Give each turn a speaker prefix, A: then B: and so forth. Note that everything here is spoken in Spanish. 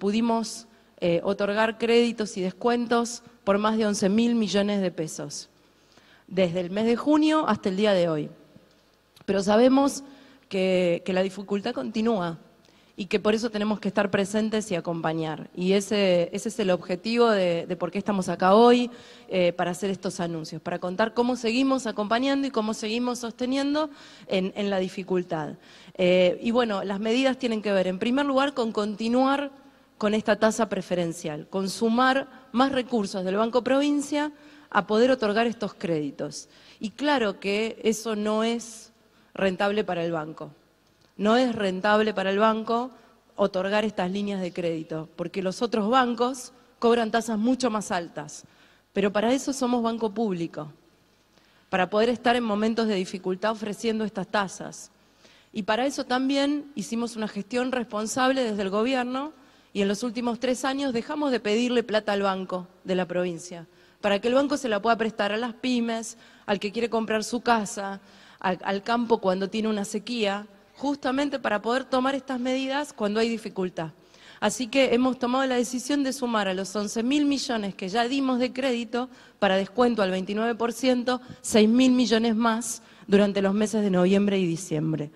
A: Pudimos eh, otorgar créditos y descuentos por más de 11.000 mil millones de pesos, desde el mes de junio hasta el día de hoy. Pero sabemos que, la dificultad continúa y que por eso tenemos que estar presentes y acompañar. Y ese, es el objetivo de, por qué estamos acá hoy eh, para hacer estos anuncios, para contar cómo seguimos acompañando y cómo seguimos sosteniendo en, la dificultad. Eh, y bueno, las medidas tienen que ver, en primer lugar, con continuar con esta tasa preferencial, con sumar más recursos del Banco Provincia a poder otorgar estos créditos. Y claro que eso no es rentable para el banco. No es rentable para el banco otorgar estas líneas de crédito, porque los otros bancos cobran tasas mucho más altas. Pero para eso somos banco público, para poder estar en momentos de dificultad ofreciendo estas tasas. Y para eso también hicimos una gestión responsable desde el gobierno y en los últimos tres años dejamos de pedirle plata al banco de la provincia para que el banco se la pueda prestar a las pymes, al que quiere comprar su casa, al, campo cuando tiene una sequía, justamente para poder tomar estas medidas cuando hay dificultad. Así que hemos tomado la decisión de sumar a los 11 mil millones que ya dimos de crédito para descuento al 29%, 6 mil millones más durante los meses de noviembre y diciembre.